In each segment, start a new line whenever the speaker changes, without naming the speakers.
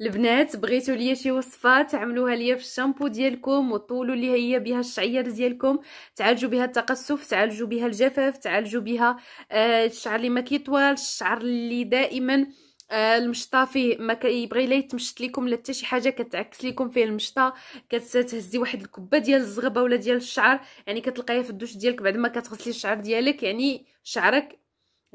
البنات بغيتوا ليا شي وصفه تعملوها ليا في الشامبو ديالكم وطولوا لي هي بها الشعير ديالكم تعالجوا بها التقصف تعالجوا بها الجفاف تعالجوا بها آه الشعر اللي ما كيطوال الشعر اللي دائما آه المشطه فيه ما كيبغي لا يتمشط لكم لا حتى شي حاجه كتعكس لكم فيه المشطه كتهزي واحد الكبه ديال الزغبه ولا ديال الشعر يعني كتلقايها في الدوش ديالك بعد ما كتغسلي الشعر ديالك يعني شعرك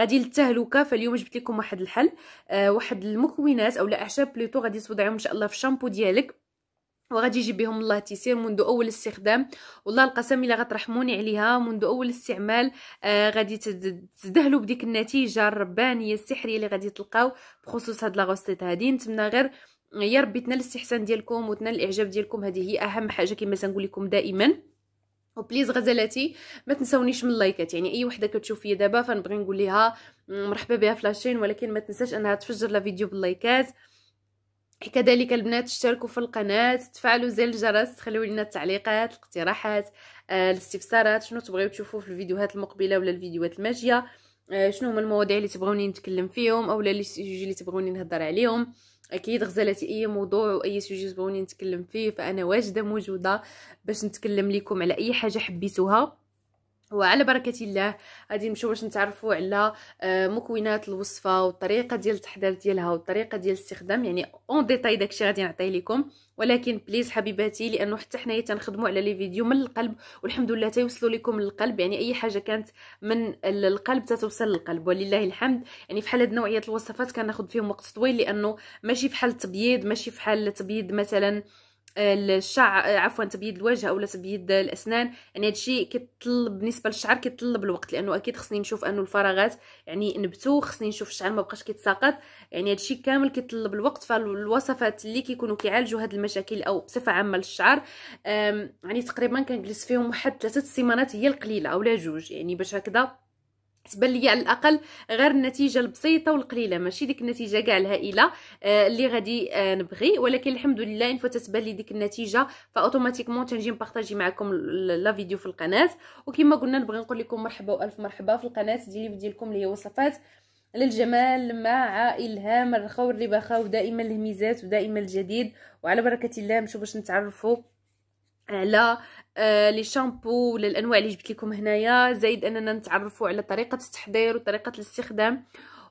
غادي للتهلكه فاليوم جبت لكم واحد الحل آه واحد المكونات اولا اعشاب بليطو غادي توضعيهم ان شاء الله في الشامبو ديالك وغادي يجيب بهم الله تيسير منذ اول استخدام والله القسم الا غترحموني عليها منذ اول استعمال آه غادي تدهلوا بديك النتيجه الربانيه السحريه اللي غادي تلقاو بخصوص هاد لاغوستيت هادي نتمنى غير يا ربي تنال الاستحسان ديالكم وتنال الاعجاب ديالكم هذه هي اهم حاجه كما تنقول لكم دائما وبليز oh, غزلاتي ما تنسونيش من اللايكات يعني اي وحده كتشوف فيا دابا فنبغي نقول لها مرحبا بها فلاشين ولكن ما تنساش انها تفجر لا فيديو باللايكات كذلك البنات اشتركوا في القناه تفعلوا زر الجرس تخليو لنا التعليقات الاقتراحات آه، الاستفسارات شنو تبغيو تشوفوا في الفيديوهات المقبله ولا الفيديوهات الماجيه آه، شنو هما المواضيع اللي تبغوني نتكلم فيهم اولا اللي اللي تبغوني نهضر عليهم اكيد غزلتي اي موضوع واي سوجي بغوني نتكلم فيه فانا واجده موجوده باش نتكلم لكم على اي حاجه حبيتوها وعلى بركه الله غادي نمشيو باش نتعرفوا على آه، مكونات الوصفه والطريقه ديال التحضير ديالها والطريقه ديال الاستخدام يعني اون ديتاي داكشي غادي نعطيه لكم ولكن بليز حبيباتي لانه حتى حنايا تنخدموا على لي فيديو من القلب والحمد لله تيوصلوا لكم للقلب يعني اي حاجه كانت من القلب تتوصل للقلب ولله الحمد يعني فحال هاد نوعيه الوصفات كناخذ فيهم وقت طويل لانه ماشي فحال التبييض ماشي فحال التبييض مثلا آه الشعر عفوا تبييض الوجه اولا تبييض الاسنان يعني هادشي كيطلب بالنسبه للشعر كيطلب الوقت لانه اكيد خصني نشوف انه الفراغات يعني نبتو خصني نشوف الشعر ما بقاش كيتساقط يعني هادشي كامل كيطلب الوقت فالوصفات اللي كيكونوا كيعالجوا هاد المشاكل او بصفه عامه للشعر يعني تقريبا كنجلس فيهم واحد ثلاثه السيمانات هي القليله اولا جوج يعني باش هكذا تبان لي على الاقل غير النتيجه البسيطه والقليله ماشي ديك النتيجه كاع الهائله آه اللي غادي آه، نبغي ولكن الحمد لله ان فتتبان لي ديك النتيجه فاوتوماتيكمون تنجي نبارطاجي معكم لا فيديو في القناه وكما قلنا نبغي نقول لكم مرحبا والف مرحبا في القناه ديالي وديالكم اللي هي وصفات للجمال مع الهام الرخاء والرباخه ودائما الهميزات ودائما الجديد وعلى بركه الله نمشيو باش نتعرفوا على آه، لي شامبو ولا الانواع اللي جبت لكم هنايا زائد اننا نتعرفوا على طريقه التحضير وطريقه الاستخدام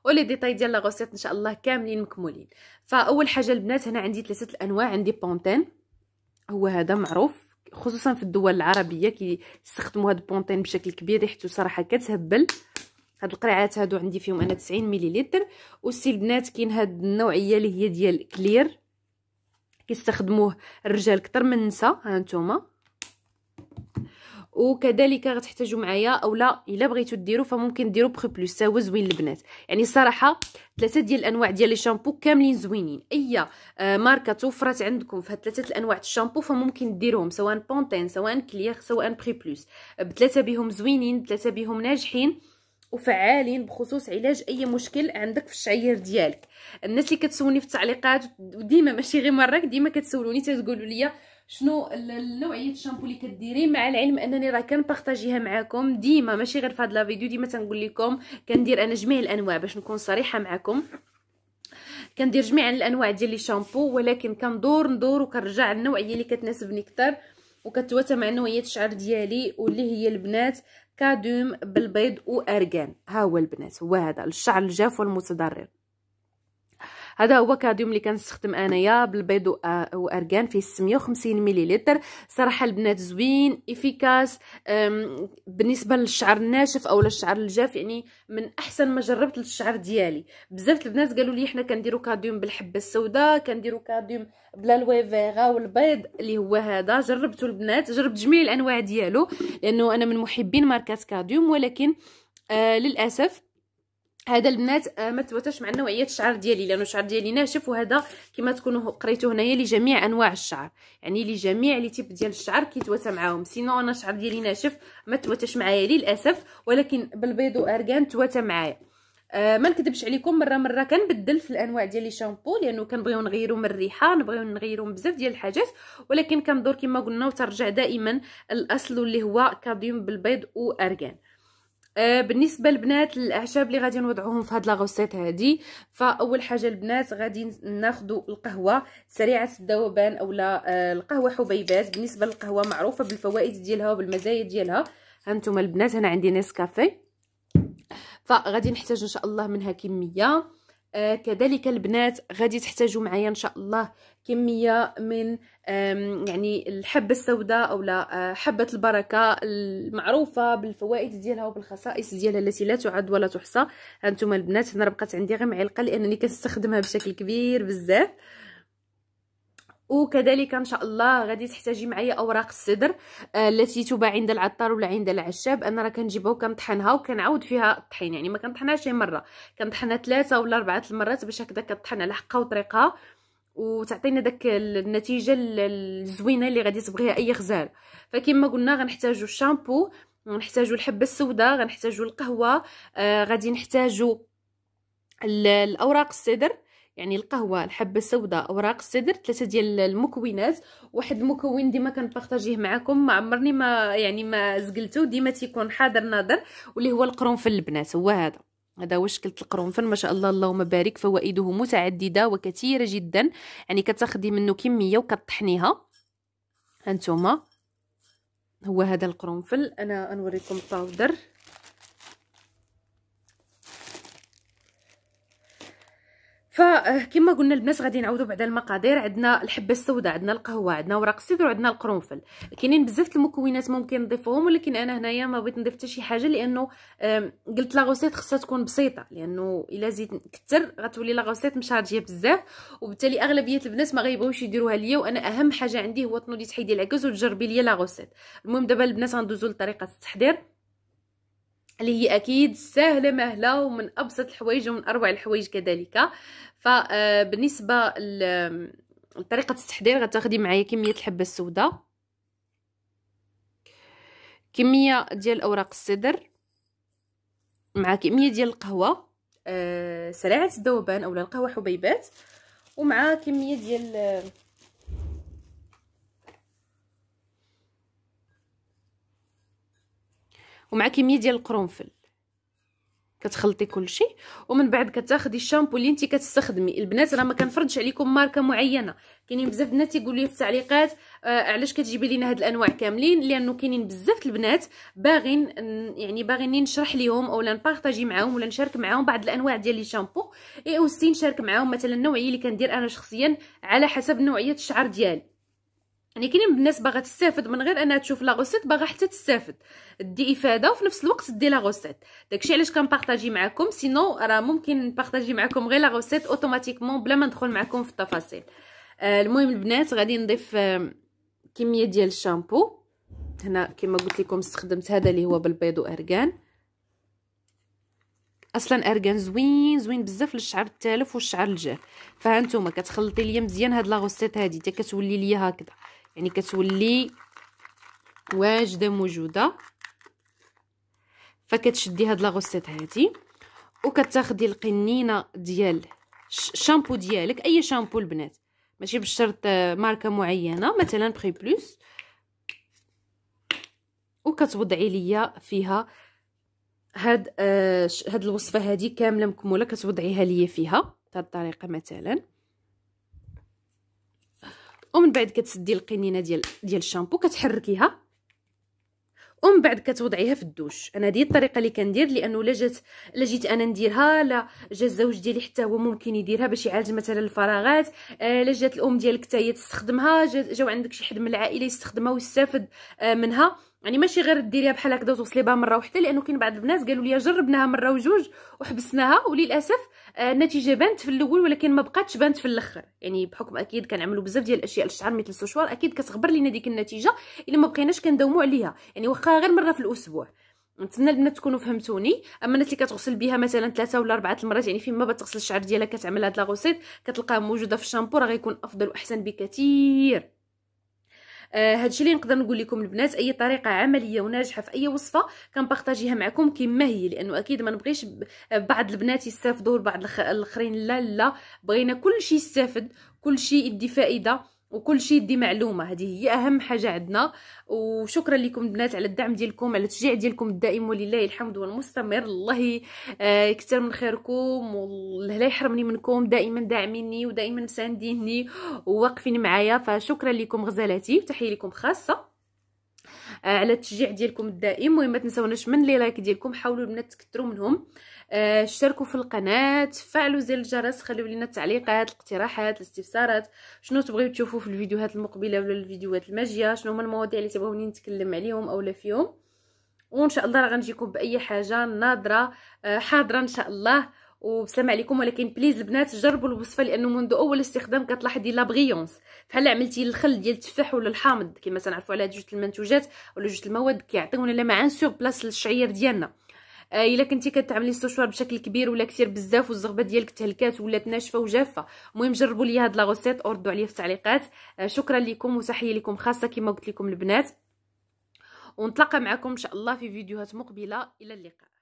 ولي ديتاي ديال لا غوسيت ان شاء الله كاملين مكمولين فاول حاجه البنات هنا عندي ثلاثه الانواع عندي بونتين هو هذا معروف خصوصا في الدول العربيه كيستخدموا هاد بونتين بشكل كبير ريحته صراحه كتهبل هاد القريعات هادو عندي فيهم انا 90 مليلتر والسي البنات كاين هاد النوعيه اللي هي ديال كلير كيستخدموه الرجال كتر من النساء ها نتوما وكذلك غتحتاجوا معايا اولا الا بغيتو ديروا فممكن ديروا بخي بلوس هو زوين البنات يعني الصراحه ثلاثه ديال الانواع ديال لي شامبو كاملين زوينين اي آه، ماركه توفرات عندكم في ثلاثه الانواع الشامبو فممكن ديروهم سواء بونتين سواء كليغ سواء بخي بلوس بثلاثه بهم زوينين ثلاثه بهم ناجحين وفعالين بخصوص علاج اي مشكل عندك في الشعير ديالك الناس اللي كتسولوني في التعليقات وديما ماشي غير مره ديما كتسولوني تتقولوا لي شنو نوعيه الشامبو اللي كديري مع العلم انني راه كنبارطاجيها معكم ديما ماشي غير في هاد لا فيديو ديما تنقول لكم كندير انا جميع الانواع باش نكون صريحه معكم كندير جميع الانواع ديال لي شامبو ولكن كندور ندور وكنرجع للنوعيه اللي كتناسبني اكثر وكتواتى مع نوعيه الشعر ديالي واللي هي البنات كادوم بالبيض وأرجان ها هو البنات هو هذا الشعر الجاف والمتضرر هذا هو كاديوم اللي كنستخدم انايا بالبيض آه، وارغان فيه 650 مليلتر صراحه البنات زوين افيكاس بالنسبه للشعر الناشف او للشعر الجاف يعني من احسن ما جربت للشعر ديالي بزاف البنات قالوا لي حنا كنديروا كاديوم بالحبه السوداء كنديروا كاديوم بلا الويفيغا والبيض اللي هو هذا جربته البنات جربت جميع الانواع ديالو لانه انا من محبين ماركات كاديوم ولكن آه للاسف هذا البنات آه، ما تواتش مع نوعيه الشعر ديالي لانه الشعر ديالي ناشف نعم، وهذا كما تكونوا قريتوا هنايا لجميع انواع الشعر يعني لجميع لي تيب ديال الشعر كيتواتى معاهم سينو انا الشعر ديالي ناشف نعم، ما تواتش معايا للاسف ولكن بالبيض وارغان تواتى معايا أه ما نكذبش عليكم مره مره كنبدل في الانواع ديال لي شامبو لانه كنبغيو نغيرو من الريحه نبغيو نغيرو بزاف ديال الحاجات ولكن كندور كما قلنا وترجع دائما الاصل اللي هو كاديوم بالبيض وارغان آه بالنسبه للبنات الاعشاب اللي غادي نوضعوهم في هاد لاغوسيت هادي فاول حاجه البنات غادي ناخذوا القهوه سريعه الذوبان اولا آه القهوه حبيبات بالنسبه للقهوه معروفه بالفوائد ديالها وبالمزايا ديالها هانتوما البنات هنا عندي نسكافيه فغادي نحتاج ان شاء الله منها كميه آه كذلك البنات غادي تحتاجوا معايا ان شاء الله كميه من يعني الحبه السوداء او لا آه، حبه البركه المعروفه بالفوائد ديالها وبالخصائص ديالها التي لا تعد ولا تحصى هانتوما البنات انا بقات عندي غير معلقه لانني كنستخدمها بشكل كبير بزاف وكذلك ان شاء الله غادي تحتاجي معايا اوراق السدر آه، التي تباع عند العطار ولا عند العشاب انا راه كنجيبها وكنطحنها وكنعاود فيها الطحين يعني ما كنطحنهاش مره كنطحنها ثلاثه ولا اربعه المرات باش هكذا كطحن على حقها وطريقها وتعطينا داك النتيجه الزوينه اللي غادي تبغيها اي غزال فكما قلنا غنحتاجو الشامبو غنحتاجوا الحبه السوداء غنحتاجو القهوه آه غادي نحتاجو الاوراق السدر يعني القهوه الحبه السوداء اوراق السدر ثلاثه ديال المكونات واحد المكون ديما كنبارطاجيه معكم ما عمرني ما يعني ما زقلته ديما تيكون حاضر ناظر واللي هو القرنفل البنات هو هذا هذا هو شكل القرنفل ما شاء الله اللهم بارك فوائده متعدده وكثيره جدا يعني كتاخدي منه كميه وكطحنيها هانتوما هو هذا القرنفل انا نوريكم الطاودر فكما قلنا البنات غادي نعاودو بعد المقادير عندنا الحبه السوداء عندنا القهوه عندنا ورق السدر وعندنا القرنفل كاينين بزاف المكونات ممكن نضيفهم ولكن انا هنايا ما بغيت نضيف حتى شي حاجه لانه قلت لا غوسيت خصها تكون بسيطه لانه الا زيت كثر غتولي لا غوسيت مشارجيه بزاف وبالتالي اغلبيه البنات ما غيبغيوش يديروها ليا وانا اهم حاجه عندي هو تنوضي تحيدي العكاز وتجربي ليا لا غوسيت المهم دابا البنات غندوزو لطريقه التحضير اللي هي اكيد سهله مهله ومن ابسط الحوايج ومن اروع الحوايج كذلك فبالنسبه آه، لطريقه التحضير غتاخدي معايا كميه الحبه السوداء كميه ديال اوراق السدر مع كميه ديال القهوه آه، سريعه الذوبان اولا القهوه حبيبات ومع كميه ديال ومع كميه ديال القرنفل كتخلطي كلشي ومن بعد كتاخدي الشامبو اللي انت كتستخدمي البنات راه ما كنفرضش عليكم ماركه معينه كاينين بزاف البنات تيقولوا لي في التعليقات آه علاش كتجيبي لينا هاد الانواع كاملين لانه كاينين بزاف البنات باغين يعني باغيني نشرح ليهم اولا نبارطاجي معاهم ولا نشارك معاهم بعض الانواع ديال لي شامبو اي سي نشارك معاهم مثلا النوعيه اللي كندير انا شخصيا على حسب نوعيه الشعر ديالي يعني كاينين الناس باغا تستافد من غير انها تشوف لا غوسيت باغا حتى تستافد دي افاده وفي نفس الوقت دي لا غوسيت داكشي علاش كنبارطاجي معكم سينو راه ممكن نبارطاجي معكم غير لا غوسيت اوتوماتيكمون بلا ما ندخل معكم في التفاصيل آه المهم البنات غادي نضيف آه كميه ديال الشامبو هنا كما قلت لكم استخدمت هذا اللي هو بالبيض وارغان اصلا ارغان زوين زوين بزاف للشعر التالف والشعر الجاف فها نتوما كتخلطي ليا مزيان هاد لا غوسيت هادي حتى كتولي ليا هكذا يعني كتولي واجده موجوده فكتشدي هاد لا غوسيت هادي وكتاخدي القنينه ديال الشامبو ديالك اي شامبو البنات ماشي بشرط آه، ماركه معينه مثلا بري بلوس وكتوضعي ليا فيها هاد آه، هاد الوصفه هادي كامله مكموله كتوضعيها ليا فيها بهاد الطريقه مثلا ومن بعد كتسدي القنينه ديال ديال الشامبو كتحركيها ومن بعد كتوضعيها في الدوش انا هذه الطريقه اللي كندير لانه لا جات لا جيت انا نديرها لا جا الزوج ديالي حتى هو ممكن يديرها باش يعالج مثلا الفراغات آه لا جات الام ديالك حتى هي تستخدمها جاو عندك شي حد من العائله يستخدمها ويستافد آه منها يعني ماشي غير ديريها بحال هكذا وتوصلي بها مره وحده لانه كاين بعض البنات قالوا لي جربناها مره وجوج وحبسناها وللاسف آه، النتيجه بانت في الاول ولكن ما بقاتش بانت في الاخر يعني بحكم اكيد كنعملوا بزاف ديال الاشياء للشعر مثل السوشوار اكيد كتغبر لينا ديك النتيجه الا ما بقيناش كنداوموا عليها يعني واخا غير مره في الاسبوع نتمنى البنات تكونوا فهمتوني اما الناس اللي كتغسل بها مثلا ثلاثه ولا اربعه المرات يعني فين ما بتغسل الشعر ديالها كتعمل هاد لاغوسيت كتلقاها موجوده في الشامبو راه غيكون افضل واحسن بكثير آه هادشي اللي نقدر نقول لكم البنات اي طريقه عمليه وناجحه في اي وصفه كنبارطاجيها معكم كما هي لانه اكيد ما نبغيش بعض البنات يستافدوا بعض الاخرين لا لا بغينا كلشي يستافد كلشي يدي فائده وكل شيء دي معلومه هذه هي اهم حاجه عندنا وشكرا لكم البنات على الدعم ديالكم على التشجيع ديالكم الدائم ولله الحمد والمستمر الله آه، يكثر من خيركم والله لا يحرمني منكم دائما داعميني ودائما مسانديني وواقفين معايا فشكرا لكم غزالاتي وتحيه لكم خاصه آه، على التشجيع ديالكم الدائم المهم ما تنساوناش من لي لايك ديالكم حاولوا البنات تكثروا منهم اشتركوا آه، في القناه فعلوا زر الجرس خليوا لنا التعليقات الاقتراحات الاستفسارات شنو تبغيو تشوفوا في الفيديوهات المقبله ولا الفيديوهات الماجيه شنو هما المواضيع اللي تبغوني نتكلم عليهم اولا فيهم وان شاء الله راه غنجيكم باي حاجه ناضره آه، حاضره ان شاء الله وبسلام عليكم ولكن بليز البنات جربوا الوصفه لانه منذ اول استخدام كتلاحظي لا بغيونس بحال عملتي الخل ديال التفاح ولا الحامض كما تنعرفوا على جوج المنتوجات ولا جوج المواد كيعطيونا لا معان سور بلاص للشعير ديالنا آه، الا كنتي كتعملي السوشوار بشكل كبير ولا كثير بزاف والزغبه ديالك تهلكات ولات ناشفه وجافه المهم جربوا لي هاد لا غوسيت وردوا عليا في التعليقات آه، شكرا لكم وتحيه لكم خاصه كما قلت لكم البنات ونتلاقى معكم ان شاء الله في فيديوهات مقبله الى اللقاء